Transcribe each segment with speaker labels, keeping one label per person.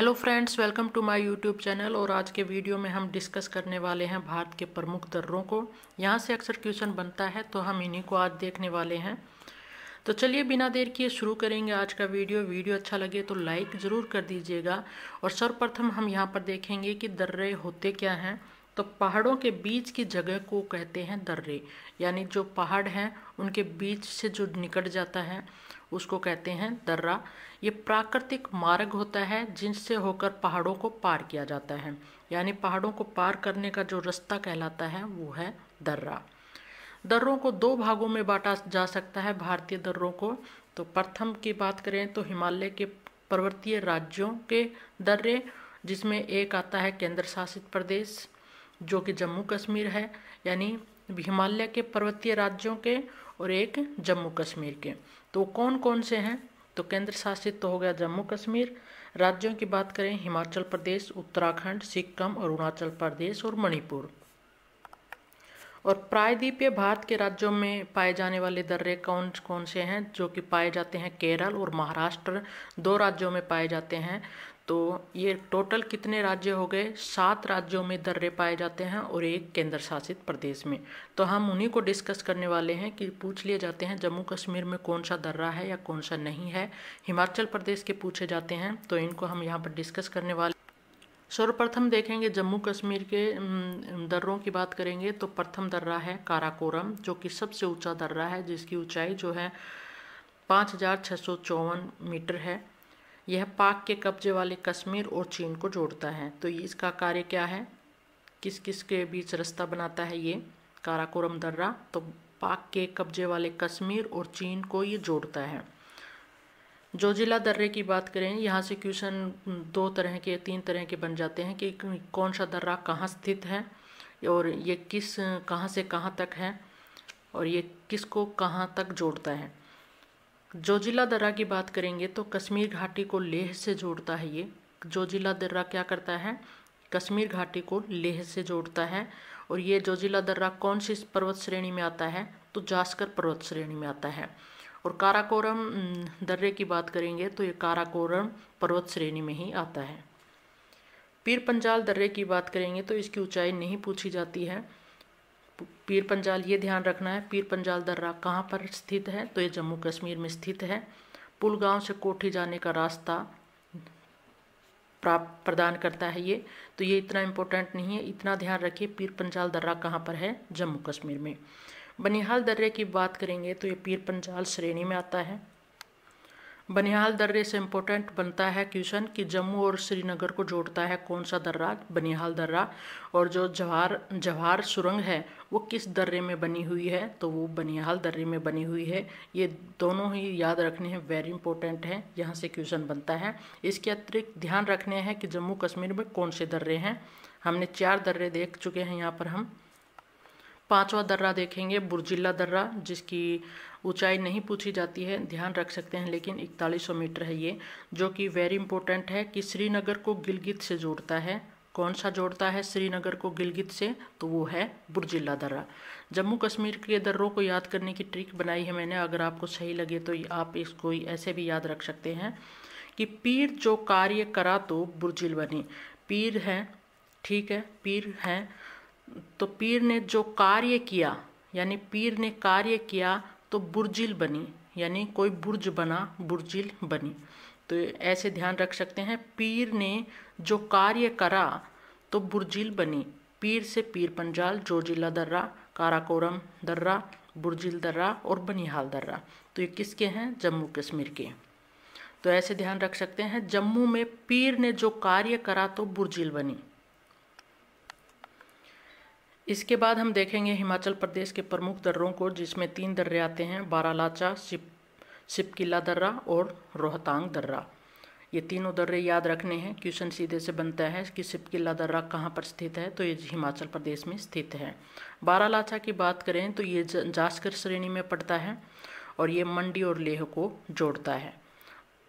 Speaker 1: hello friends welcome to my YouTube channel और आज के वीडियो में हम डिस्कस करने वाले हैं भारत के प्रमुख दर्रों को यहाँ से अक्सर क्वेश्चन बनता है तो हम इन्हीं को आज देखने वाले हैं तो चलिए बिना देर किए शुरू करेंगे आज का वीडियो वीडियो अच्छा लगे तो लाइक ज़रूर कर दीजिएगा और सर्वप्रथम हम यहाँ पर देखेंगे कि दर्रे होते क्या हैं तो पहाड़ों के बीच की जगह को कहते हैं दर्रे यानी जो पहाड़ हैं उनके बीच से जो निकट जाता है उसको कहते हैं दर्रा ये प्राकृतिक मार्ग होता है जिनसे होकर पहाड़ों को पार किया जाता है यानी पहाड़ों को पार करने का जो रास्ता कहलाता है वो है दर्रा दर्रों को दो भागों में बांटा जा सकता है भारतीय दर्रों को तो प्रथम की बात करें तो हिमालय के पर्वतीय राज्यों के दर्रे जिसमें एक आता है केंद्र शासित प्रदेश जो कि जम्मू कश्मीर है यानी हिमालय के पर्वतीय राज्यों के और एक जम्मू कश्मीर के तो कौन कौन से हैं तो केंद्र शासित तो हो गया जम्मू कश्मीर राज्यों की बात करें हिमाचल प्रदेश उत्तराखंड सिक्किम अरुणाचल प्रदेश और मणिपुर और प्रायद्वीपीय भारत के राज्यों में पाए जाने वाले दर्रे कौन कौन से हैं जो कि पाए जाते हैं केरल और महाराष्ट्र दो राज्यों में पाए जाते हैं तो ये टोटल कितने राज्य हो गए सात राज्यों में दर्रे पाए जाते हैं और एक केंद्र शासित प्रदेश में तो हम उन्हीं को डिस्कस करने वाले हैं कि पूछ लिए जाते हैं जम्मू कश्मीर में कौन सा दर्रा है या कौन सा नहीं है हिमाचल प्रदेश के पूछे जाते हैं तो इनको हम यहाँ पर डिस्कस करने वाले सर्वप्रथम देखेंगे जम्मू कश्मीर के दर्रों की बात करेंगे तो प्रथम दर्रा है काराकोरम जो कि सबसे ऊंचा दर्रा है जिसकी ऊंचाई जो है पाँच हज़ार छः सौ चौवन मीटर है यह पाक के कब्जे वाले कश्मीर और चीन को जोड़ता है तो इसका कार्य क्या है किस किस के बीच रास्ता बनाता है ये काराकोरम दर्रा तो पाक के कब्जे वाले कश्मीर और चीन को ये जोड़ता है जो जिला दर्रे की बात करें यहाँ से क्वेश्चन दो तरह के तीन तरह के बन जाते हैं कि कौन सा दर्रा कहाँ स्थित है और ये किस कहाँ से कहाँ तक है और ये किसको कहाँ तक जोड़ता है जोजिला दर्रा की बात करेंगे तो कश्मीर घाटी को लेह से जोड़ता है ये जोजिला दर्रा क्या करता है कश्मीर घाटी को लेह से जोड़ता है और ये जोजिला दर्रा कौन सी पर्वत श्रेणी में आता है तो जास्कर पर्वत श्रेणी में आता है और काराकोरम दर्रे की बात करेंगे तो ये काराकोरम पर्वत श्रेणी में ही आता है पीर पंजाल दर्रे की बात करेंगे तो इसकी ऊंचाई नहीं पूछी जाती है पीर पंजाल ये ध्यान रखना है पीर पंजाल दर्रा कहाँ पर स्थित है तो ये जम्मू कश्मीर में स्थित है पुलगांव से कोठी जाने का रास्ता प्राप्त प्रदान करता है ये तो ये इतना इम्पोर्टेंट नहीं है इतना ध्यान रखिए पीर पंजाल दर्रा कहाँ पर है जम्मू कश्मीर में बनिहाल दर्रे की बात करेंगे तो ये पीर पंजाल श्रेणी में आता है बनिहाल दर्रे से इम्पोर्टेंट बनता है क्वेश्चन कि जम्मू और श्रीनगर को जोड़ता है कौन सा दर्रा बनिहाल दर्रा और जो जवाहर जवाहर सुरंग है वो किस दर्रे में बनी हुई है तो वो बनिहाल दर्रे में बनी हुई है ये दोनों ही याद रखने हैं वेरी इंपॉर्टेंट हैं यहाँ से क्वेश्चन बनता है इसके अतिरिक्त ध्यान रखने हैं कि जम्मू कश्मीर में कौन से दर्रे हैं हमने चार दर्रे देख चुके हैं यहाँ पर हम पांचवा दर्रा देखेंगे बुरजिला दर्रा जिसकी ऊंचाई नहीं पूछी जाती है ध्यान रख सकते हैं लेकिन इकतालीस मीटर है ये जो कि वेरी इंपॉर्टेंट है कि श्रीनगर को गिलगित से जोड़ता है कौन सा जोड़ता है श्रीनगर को गिलगित से तो वो है बुरजिला दर्रा जम्मू कश्मीर के दर्रों को याद करने की ट्रिक बनाई है मैंने अगर आपको सही लगे तो आप इसको ऐसे भी याद रख सकते हैं कि पीर जो कार्य करा तो बुरजिल बनी पीर है ठीक है पीर हैं तो पीर ने जो कार्य किया यानी पीर ने कार्य किया तो बुर्जिल बनी यानी कोई बुर्ज बना बुर्जिल बनी तो ऐसे ध्यान रख सकते हैं पीर ने जो कार्य करा तो बुर्जिल बनी पीर से पीर पंजाल जोजिला दर्रा काराकोरम दर्रा बुर्जिल दर्रा और बनिहाल दर्रा तो ये किसके हैं जम्मू कश्मीर के तो ऐसे ध्यान रख सकते हैं जम्मू में पीर ने जो कार्य करा तो बुर्जिल बनी इसके बाद हम देखेंगे हिमाचल प्रदेश के प्रमुख दर्रों को जिसमें तीन दर्रे आते हैं बारालाचा शिप शिपकिला दर्रा और रोहतांग दर्रा ये तीनों दर्रे याद रखने हैं क्वेश्चन सीधे से बनता है कि सिपकिला दर्रा कहाँ पर स्थित है तो ये हिमाचल प्रदेश में स्थित है बारालाचा की बात करें तो ये जास्कर श्रेणी में पड़ता है और ये मंडी और लेह को जोड़ता है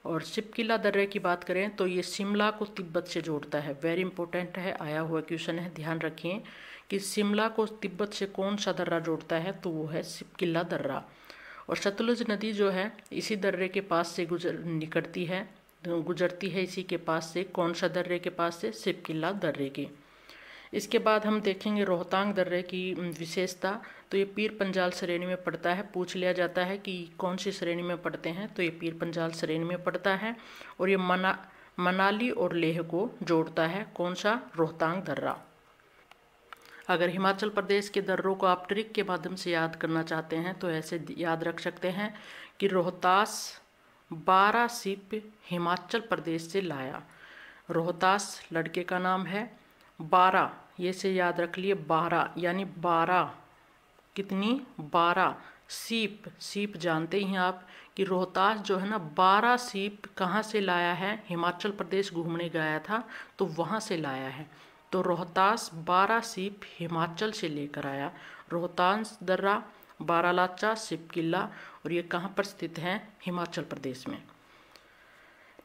Speaker 1: और सिपकिला दर्रे की बात करें तो ये शिमला को तिब्बत से जोड़ता है वेरी इंपॉर्टेंट है आया हुआ क्वेश्चन है ध्यान रखिए कि शिमला को तिब्बत से कौन सा दर्रा जोड़ता है तो वो है किला दर्रा और सतलुज नदी जो है इसी दर्रे के पास से गुजर निकलती है गुजरती है इसी के पास से कौन सा दर्रे के पास से सिपकिला दर्रे के इसके बाद हम देखेंगे रोहतांग दर्रे की विशेषता तो ये पीर पंजाल श्रेणी में पड़ता है पूछ लिया जाता है कि कौन सी श्रेणी में पड़ते हैं तो ये पीर पंजाल श्रेणी में पड़ता है और ये मना मनाली और लेह को जोड़ता है कौन सा रोहतांग दर्रा अगर हिमाचल प्रदेश के दर्रों को आप ट्रिक के माध्यम से याद करना चाहते हैं तो ऐसे याद रख सकते हैं कि रोहतास बारह सिप हिमाचल प्रदेश से लाया रोहतास लड़के का नाम है बारह ये से याद रख लिए बारह यानी बारह कितनी बारह सीप सीप जानते ही आप कि रोहतास जो है ना बारह सीप कहाँ से लाया है हिमाचल प्रदेश घूमने गया था तो वहाँ से लाया है तो रोहतास बारह सीप हिमाचल से लेकर आया रोहतास दर्रा बारालाचा सिप किला और ये कहाँ पर स्थित हैं हिमाचल प्रदेश में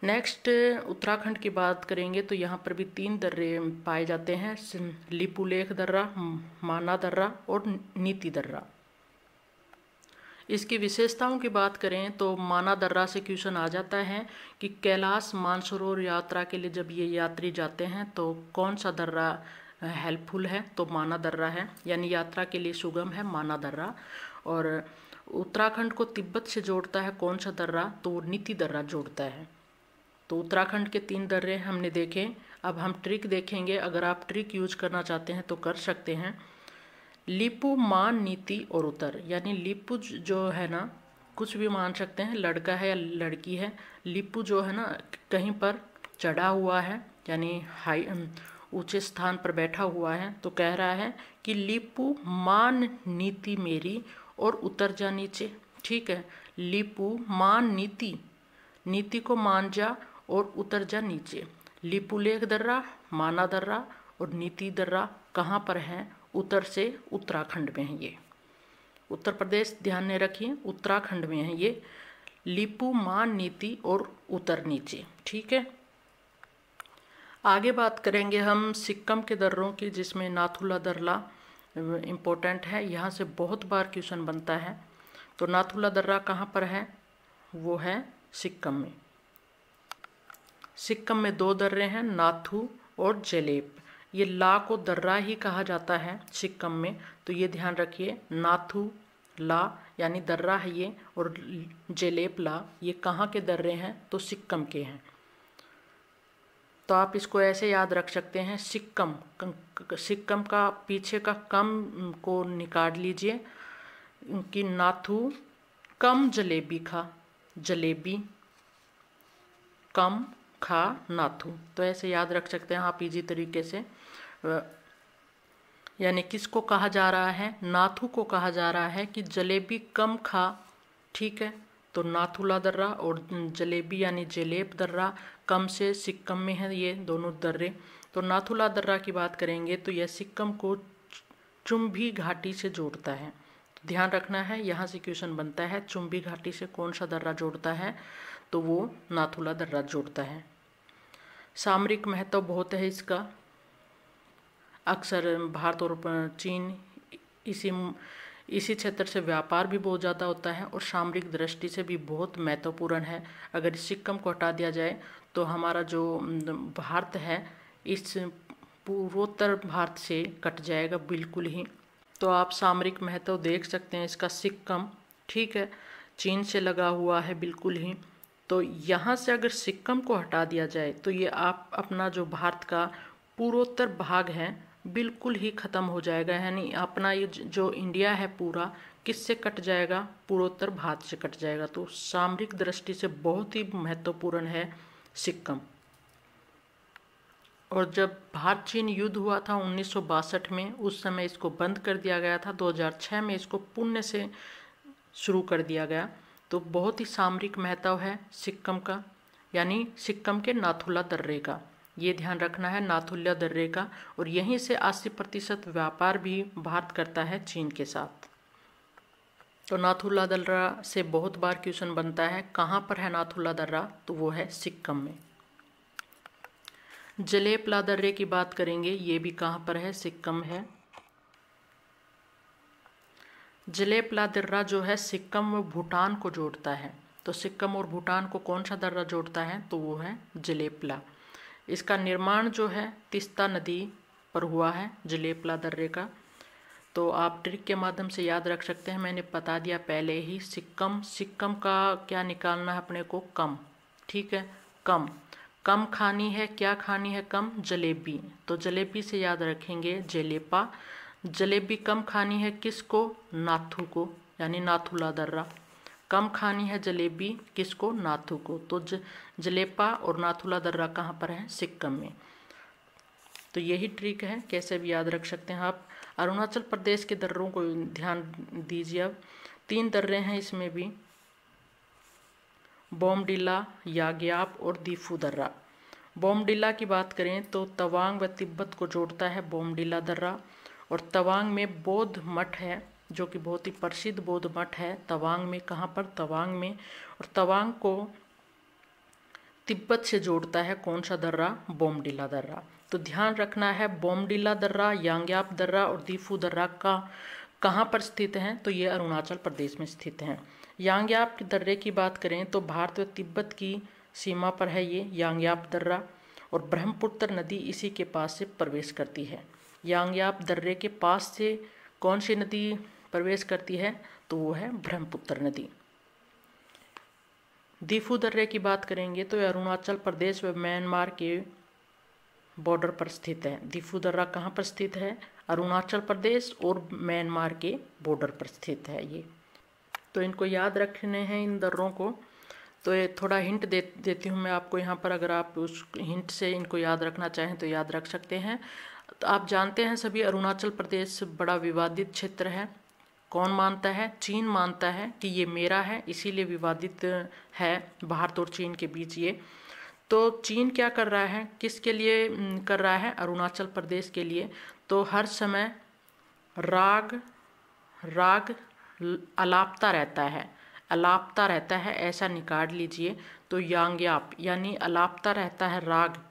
Speaker 1: नेक्स्ट उत्तराखंड की बात करेंगे तो यहाँ पर भी तीन दर्रे पाए जाते हैं लिपुलेख दर्रा माना दर्रा और नीति दर्रा इसकी विशेषताओं की बात करें तो माना दर्रा से क्वेश्चन आ जाता है कि कैलाश मानसरोवर यात्रा के लिए जब ये यात्री जाते हैं तो कौन सा दर्रा हेल्पफुल है तो माना दर्रा है यानी यात्रा के लिए सुगम है माना दर्रा और उत्तराखंड को तिब्बत से जोड़ता है कौन सा दर्रा तो नीति दर्रा जोड़ता है तो उत्तराखंड के तीन दर्रे हमने देखे अब हम ट्रिक देखेंगे अगर आप ट्रिक यूज करना चाहते हैं तो कर सकते हैं लिपु मान नीति और उतर यानी लिपु जो है ना कुछ भी मान सकते हैं लड़का है या लड़की है लिपु जो है ना कहीं पर चढ़ा हुआ है यानी हाई ऊंचे स्थान पर बैठा हुआ है तो कह रहा है कि लिपु मान नीति मेरी और उतर जा नीचे ठीक है लिपु मान नीति नीति को मान जा और उतर जा नीचे लिपुलेख दर्रा माना दर्रा और नीति दर्रा कहाँ पर है उत्तर से उत्तराखंड में है ये उत्तर प्रदेश ध्यान में रखिए उत्तराखंड में है ये लिपु मान नीति और उत्तर नीचे ठीक है आगे बात करेंगे हम सिक्किम के दर्रों की जिसमें नाथुला दर्रा इम्पोर्टेंट है यहाँ से बहुत बार क्वेश्चन बनता है तो नाथुला दर्रा कहाँ पर है वो है सिक्किम में सिक्किम में दो दर्रे हैं नाथू और जलेब ये ला को दर्रा ही कहा जाता है सिक्कम में तो ये ध्यान रखिए नाथू ला यानी दर्रा है ये और जेलेप ला ये कहाँ के दर्रे हैं तो सिक्कम के हैं तो आप इसको ऐसे याद रख सकते हैं सिक्कम सिक्कम का पीछे का कम को निकाल लीजिए कि नाथू कम जलेबी खा जलेबी कम खा नाथू तो ऐसे याद रख सकते हैं आप इजी तरीके से यानी किसको कहा जा रहा है नाथू को कहा जा रहा है कि जलेबी कम खा ठीक है तो नाथुला दर्रा और जलेबी यानी जलेब दर्रा कम से सिक्कम में है ये दोनों दर्रे तो नाथुला दर्रा की बात करेंगे तो यह सिक्कम को चुंबी घाटी से जोड़ता है तो ध्यान रखना है यहाँ से क्वेश्चन बनता है चुंबी घाटी से कौन सा दर्रा जोड़ता है तो वो नाथुला दर्रा जोड़ता है सामरिक महत्व बहुत है इसका अक्सर भारत और चीन इसी इसी क्षेत्र से व्यापार भी बहुत ज़्यादा होता है और सामरिक दृष्टि से भी बहुत महत्वपूर्ण है अगर सिक्कम को हटा दिया जाए तो हमारा जो भारत है इस पूर्वोत्तर भारत से कट जाएगा बिल्कुल ही तो आप सामरिक महत्व देख सकते हैं इसका सिक्कम ठीक है चीन से लगा हुआ है बिल्कुल ही तो यहाँ से अगर सिक्किम को हटा दिया जाए तो ये आप अपना जो भारत का पूर्वोत्तर भाग है बिल्कुल ही ख़त्म हो जाएगा यानी अपना ये जो इंडिया है पूरा किससे कट जाएगा पूर्वोत्तर भारत से कट जाएगा तो सामरिक दृष्टि से बहुत ही महत्वपूर्ण है सिक्किम और जब भारत चीन युद्ध हुआ था उन्नीस में उस समय इसको बंद कर दिया गया था 2006 में इसको पुण्य से शुरू कर दिया गया तो बहुत ही सामरिक महत्व है सिक्किम का यानी सिक्किम के नाथुला दर्रे का ये ध्यान रखना है नाथुल्या दर्रे का और यहीं से 80 प्रतिशत व्यापार भी भारत करता है चीन के साथ तो नाथुल्ला दर्रा से बहुत बार क्वेश्चन बनता है कहाँ पर है नाथुल्ला दर्रा तो वो है सिक्किम में जलेपला दर्रे की बात करेंगे ये भी कहाँ पर है सिक्किम है जलेपला दर्रा जो है सिक्किम व भूटान को जोड़ता है तो सिक्किम और भूटान को कौन सा दर्रा जोड़ता है तो वो है जलेपला इसका निर्माण जो है तिस्ता नदी पर हुआ है जलेपला दर्रे का तो आप ट्रिक के माध्यम से याद रख सकते हैं मैंने बता दिया पहले ही सिक्कम सिक्कम का क्या निकालना है अपने को कम ठीक है कम कम खानी है क्या खानी है कम जलेबी तो जलेबी से याद रखेंगे जलेपा जलेबी कम खानी है किसको नाथू को यानी नाथुला दर्रा कम खानी है जलेबी किसको नाथू को तो ज जलेपा और नाथुला दर्रा कहाँ पर है सिक्किम में तो यही ट्रिक है कैसे भी याद रख सकते हैं आप अरुणाचल प्रदेश के दर्रों को ध्यान दीजिए अब तीन दर्रे हैं इसमें भी बोमडिला याग्याप और दीफू दर्रा बोमडिला की बात करें तो तवांग व तिब्बत को जोड़ता है बोमडिला दर्रा और तवांग में बौद्ध मठ है जो कि बहुत ही प्रसिद्ध बौद्ध मठ है तवांग में कहाँ पर तवांग में और तवांग को तिब्बत से जोड़ता है कौन सा दर्रा बोमडिला दर्रा तो ध्यान रखना है बोमडिला दर्रा यांग्याप दर्रा और दीफू दर्रा का कहाँ पर स्थित हैं तो ये अरुणाचल प्रदेश में स्थित हैं यांग्याप के दर्रे की बात करें तो भारत व तिब्बत की सीमा पर है ये यांग्याप दर्रा और ब्रह्मपुत्र नदी इसी के पास से प्रवेश करती है यांग्याप दर्रे के पास से कौन सी नदी प्रवेश करती है तो वो है ब्रह्मपुत्र नदी दीफू दर्रे की बात करेंगे तो यह अरुणाचल प्रदेश व म्यांमार के बॉर्डर पर स्थित है दीफू दर्रा कहाँ पर स्थित है अरुणाचल प्रदेश और म्यांमार के बॉर्डर पर स्थित है ये तो इनको याद रखने हैं इन दर्रों को तो ये थोड़ा हिंट दे देती हूँ मैं आपको यहाँ पर अगर आप उस हिंट से इनको याद रखना चाहें तो याद रख सकते हैं तो आप जानते हैं सभी अरुणाचल प्रदेश बड़ा विवादित क्षेत्र है कौन मानता है चीन मानता है कि ये मेरा है इसीलिए विवादित है भारत और चीन के बीच ये तो चीन क्या कर रहा है किसके लिए कर रहा है अरुणाचल प्रदेश के लिए तो हर समय राग राग अलापता रहता है अलापता रहता है ऐसा निकाल लीजिए तो यांग्याप यानी अलापता रहता है राग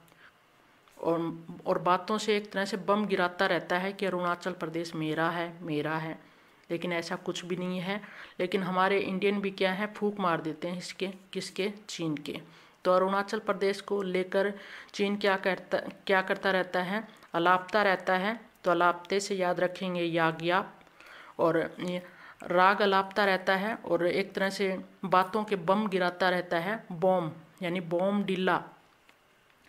Speaker 1: और और बातों से एक तरह से बम गिराता रहता है कि अरुणाचल प्रदेश मेरा है मेरा है लेकिन ऐसा कुछ भी नहीं है लेकिन हमारे इंडियन भी क्या है फूक मार देते हैं इसके किसके चीन के तो अरुणाचल प्रदेश को लेकर चीन क्या करता क्या करता रहता है अलापता रहता है तो अलापते से याद रखेंगे याग याप और राग अलापता रहता है और एक तरह से बातों के बम गिराता रहता है बॉम यानी बॉम डिल्ला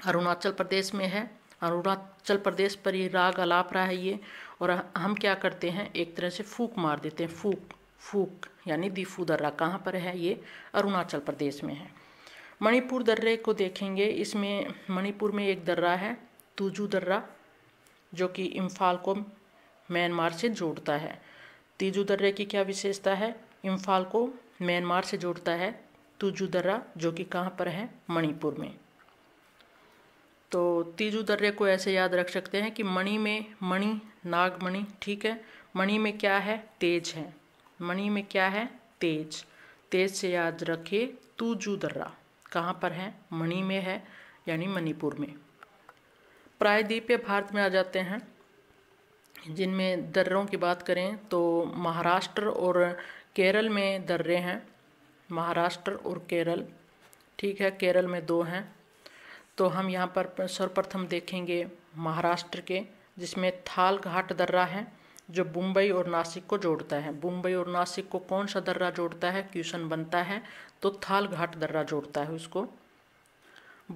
Speaker 1: अरुणाचल प्रदेश में है अरुणाचल प्रदेश पर ये राग अलाप रहा है ये और हम क्या करते हैं एक तरह से फूक मार देते हैं फूक फूक यानी दीफू दर्रा कहाँ पर है ये अरुणाचल प्रदेश में है मणिपुर दर्रे को देखेंगे इसमें मणिपुर में एक दर्रा है तुजू दर्रा जो कि इम्फाल को म्यांमार से जोड़ता है तीजू दर्रे की क्या विशेषता है इम्फाल को म्यांमार से जोड़ता है तुजू दर्रा जो कि कहाँ पर है मणिपुर में तो तीजू दर्रे को ऐसे याद रख सकते हैं कि मणि में मणि नागमणि ठीक है मणि में क्या है तेज है मणि में क्या है तेज तेज से याद रखिए तूजू दर्रा कहाँ पर है मणि में है यानी मणिपुर में प्रायद्वीप भारत में आ जाते हैं जिनमें दर्रों की बात करें तो महाराष्ट्र और केरल में दर्रे हैं महाराष्ट्र और केरल ठीक है केरल में दो हैं तो हम यहाँ पर सर्वप्रथम देखेंगे महाराष्ट्र के जिसमें थाल घाट दर्रा है जो मुंबई और नासिक को जोड़ता है मुंबई और नासिक को कौन सा दर्रा जोड़ता है क्यूशन बनता है तो थाल घाट दर्रा जोड़ता है उसको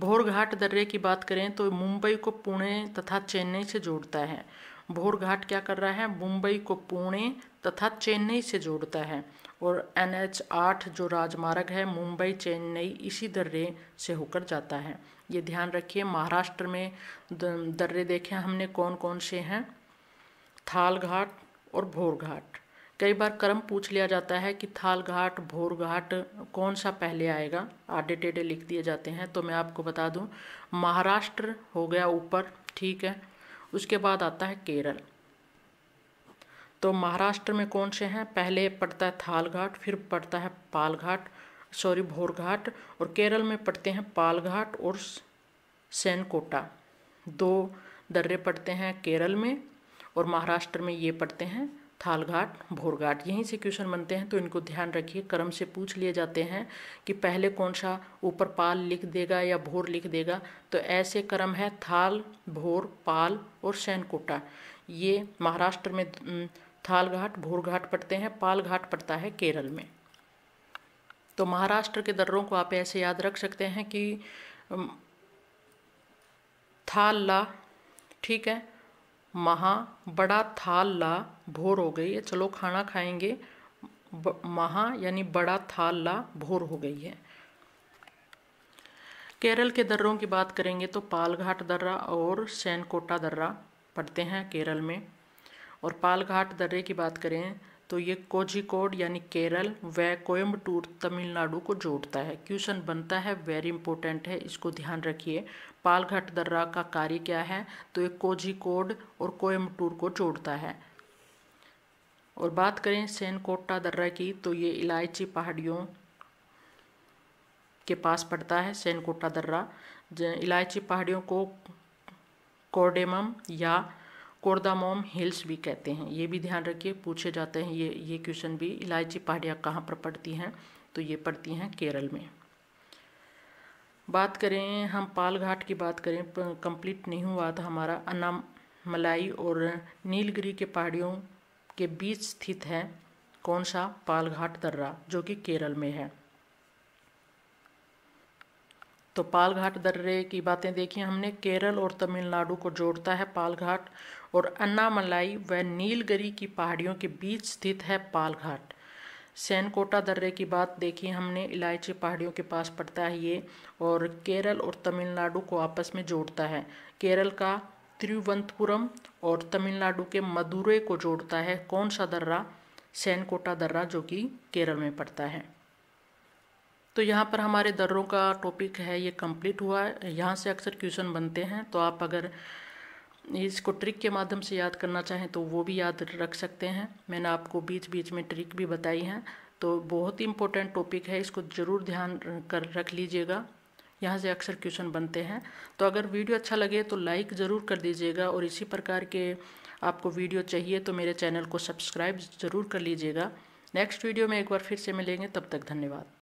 Speaker 1: भोर घाट दर्रे की बात करें तो मुंबई को पुणे तथा चेन्नई से जोड़ता है भोर घाट क्या कर रहा है मुंबई को पुणे तथा चेन्नई से जोड़ता है और एन एच आठ जो राजमार्ग है मुंबई चेन्नई इसी दर्रे से होकर जाता है ये ध्यान रखिए महाराष्ट्र में दर्रे देखे हमने कौन कौन से हैं थाल घाट और भोर घाट कई बार क्रम पूछ लिया जाता है कि थाल घाट भोर घाट कौन सा पहले आएगा आडे टेढ़े लिख दिए जाते हैं तो मैं आपको बता दूं महाराष्ट्र हो गया ऊपर ठीक है उसके बाद आता है केरल तो महाराष्ट्र में कौन से हैं पहले पड़ता है थाल घाट फिर पड़ता है पालघाट सॉरी भोर घाट और केरल में पड़ते हैं पालघाट और सैनकोटा दो दर्रे पड़ते हैं केरल में और महाराष्ट्र में ये पड़ते हैं थाल घाट भोर घाट यहीं से क्वेश्चन बनते हैं तो इनको ध्यान रखिए क्रम से पूछ लिए जाते हैं कि पहले कौन सा ऊपर पाल लिख देगा या भोर लिख देगा तो ऐसे क्रम है थाल भोर पाल और सैनकोटा ये महाराष्ट्र में थाल घाट भोर घाट पड़ते हैं पाल घाट पड़ता है केरल में तो महाराष्ट्र के दर्रों को आप ऐसे याद रख सकते हैं कि थाल ला ठीक है महा बड़ा थाल ला भोर हो गई है चलो खाना खाएंगे महा यानी बड़ा थाल ला भोर हो गई है केरल के दर्रों की बात करेंगे तो पालघाट दर्रा और सैनकोटा दर्रा पड़ते हैं केरल में और पालघाट दर्रे की बात करें तो ये कोझिकोड यानी केरल व कोयम्बटूर तमिलनाडु को जोड़ता है क्वेश्चन बनता है वेरी इंपॉर्टेंट है इसको ध्यान रखिए पालघाट दर्रा का कार्य क्या है तो ये कोझिकोड और कोयम्बटूर को जोड़ता है और बात करें सेनकोटा दर्रा की तो ये इलायची पहाड़ियों के पास पड़ता है सेनकोटा दर्रा इलायची पहाड़ियों को कोडेमम या कोरदामोम हिल्स भी कहते हैं ये भी ध्यान रखिए पूछे जाते हैं ये ये क्वेश्चन भी इलायची पहाड़ियाँ कहाँ पर पड़ती हैं तो ये पड़ती हैं केरल में बात करें हम पाल घाट की बात करें कंप्लीट नहीं हुआ था हमारा अनामलाई और नीलगिरी के पहाड़ियों के बीच स्थित है कौन सा पालघाट दर्रा जो कि केरल में है तो पालघाट दर्रे की बातें देखी हमने केरल और तमिलनाडु को जोड़ता है पालघाट और अन्नामलाई व नीलगिरी की पहाड़ियों के बीच स्थित है पालघाट सैनकोटा दर्रे की बात देखी हमने इलायची पहाड़ियों के पास पड़ता है ये और केरल और तमिलनाडु को आपस में जोड़ता है केरल का तिरुवंतपुरम और तमिलनाडु के मदुरे को जोड़ता है कौन सा दर्रा सैनकोटा दर्रा जो कि केरल में पड़ता है तो यहाँ पर हमारे दर्रों का टॉपिक है ये कंप्लीट हुआ है यहाँ से अक्सर क्वेश्चन बनते हैं तो आप अगर इसको ट्रिक के माध्यम से याद करना चाहें तो वो भी याद रख सकते हैं मैंने आपको बीच बीच में ट्रिक भी बताई हैं तो बहुत ही इम्पोर्टेंट टॉपिक है इसको ज़रूर ध्यान कर रख लीजिएगा यहाँ से अक्सर क्वेश्चन बनते हैं तो अगर वीडियो अच्छा लगे तो लाइक ज़रूर कर दीजिएगा और इसी प्रकार के आपको वीडियो चाहिए तो मेरे चैनल को सब्सक्राइब ज़रूर कर लीजिएगा नेक्स्ट वीडियो में एक बार फिर से मिलेंगे तब तक धन्यवाद